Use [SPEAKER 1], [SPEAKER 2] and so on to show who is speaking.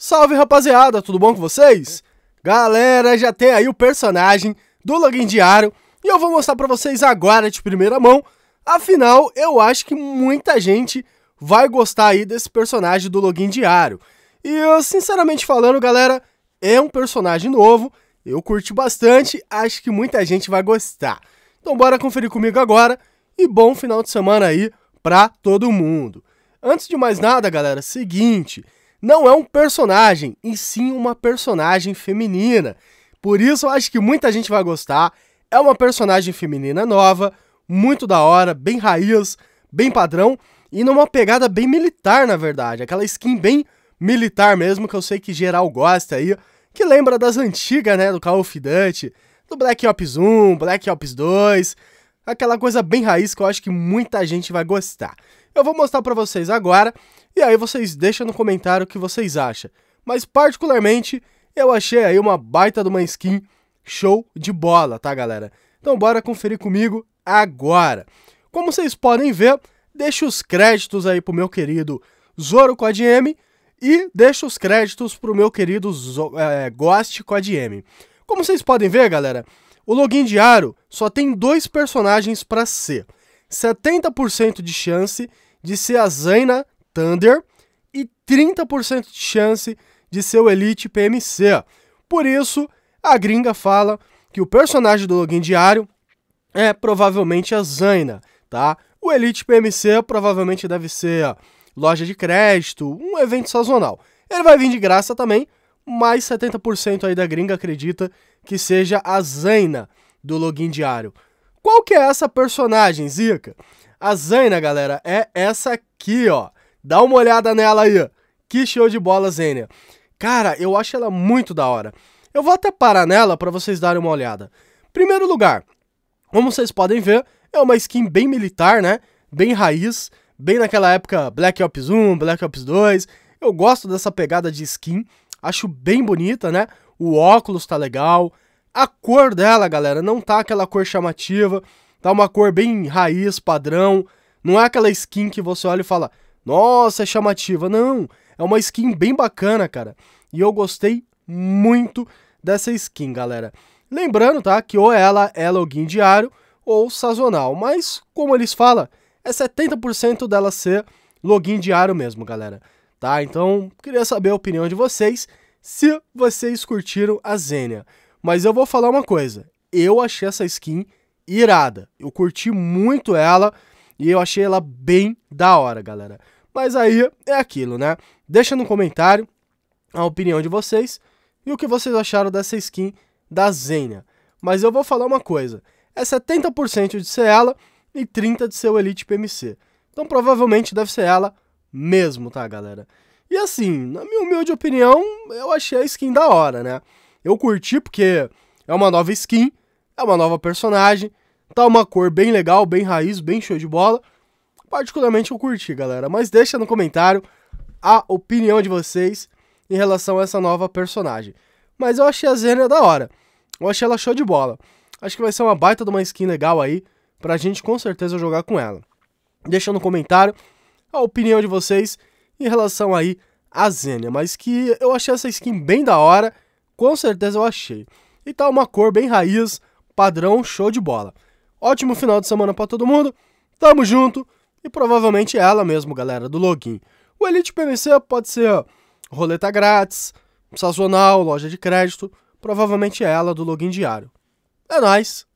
[SPEAKER 1] Salve rapaziada, tudo bom com vocês? Galera, já tem aí o personagem do login diário e eu vou mostrar pra vocês agora de primeira mão. Afinal, eu acho que muita gente vai gostar aí desse personagem do login diário. E eu, sinceramente falando, galera, é um personagem novo, eu curti bastante, acho que muita gente vai gostar. Então bora conferir comigo agora e bom final de semana aí pra todo mundo. Antes de mais nada, galera, seguinte, não é um personagem, e sim uma personagem feminina. Por isso eu acho que muita gente vai gostar. É uma personagem feminina nova, muito da hora, bem raiz, bem padrão e numa pegada bem militar, na verdade. Aquela skin bem militar mesmo que eu sei que geral gosta aí, que lembra das antigas, né, do Call of Duty, do Black Ops 1, Black Ops 2 aquela coisa bem raiz que eu acho que muita gente vai gostar. Eu vou mostrar para vocês agora e aí vocês deixam no comentário o que vocês acham. Mas particularmente, eu achei aí uma baita de uma skin show de bola, tá galera? Então bora conferir comigo agora. Como vocês podem ver, deixo os créditos aí pro meu querido Zoro Code M e deixo os créditos pro meu querido Zo é, Ghost Code M. Como vocês podem ver, galera, o login diário só tem dois personagens para ser. 70% de chance de ser a Zaina Thunder e 30% de chance de ser o Elite PMC. Por isso, a gringa fala que o personagem do login diário é provavelmente a Zaina, tá? O Elite PMC provavelmente deve ser loja de crédito, um evento sazonal. Ele vai vir de graça também, mais 70% aí da gringa acredita que seja a Zaina do login diário. Qual que é essa personagem, Zica? A Zaina, galera, é essa aqui, ó. Dá uma olhada nela aí. Que show de bola, Zaina. Cara, eu acho ela muito da hora. Eu vou até parar nela para vocês darem uma olhada. Primeiro lugar, como vocês podem ver, é uma skin bem militar, né? Bem raiz, bem naquela época Black Ops 1, Black Ops 2. Eu gosto dessa pegada de skin, acho bem bonita, né? O óculos tá legal. A cor dela, galera, não tá aquela cor chamativa, tá uma cor bem raiz, padrão. Não é aquela skin que você olha e fala, nossa, é chamativa. Não, é uma skin bem bacana, cara. E eu gostei muito dessa skin, galera. Lembrando, tá, que ou ela é login diário ou sazonal, mas como eles falam, é 70% dela ser login diário mesmo, galera tá? Então, queria saber a opinião de vocês, se vocês curtiram a Zenia. Mas eu vou falar uma coisa, eu achei essa skin irada. Eu curti muito ela e eu achei ela bem da hora, galera. Mas aí é aquilo, né? Deixa no comentário a opinião de vocês e o que vocês acharam dessa skin da Zenia. Mas eu vou falar uma coisa, é 70% de ser ela e 30% de ser o Elite PMC. Então provavelmente deve ser ela mesmo, tá, galera? E assim, na minha humilde opinião, eu achei a skin da hora, né? Eu curti porque é uma nova skin, é uma nova personagem, tá uma cor bem legal, bem raiz, bem show de bola. Particularmente eu curti, galera. Mas deixa no comentário a opinião de vocês em relação a essa nova personagem. Mas eu achei a Zena da hora. Eu achei ela show de bola. Acho que vai ser uma baita de uma skin legal aí pra gente com certeza jogar com ela. Deixa no comentário a opinião de vocês em relação aí à Zenia, mas que eu achei essa skin bem da hora, com certeza eu achei. E tá uma cor bem raiz, padrão, show de bola. Ótimo final de semana para todo mundo, tamo junto e provavelmente é ela mesmo, galera, do login. O Elite PVC pode ser roleta grátis, sazonal, loja de crédito, provavelmente é ela do login diário. É nóis!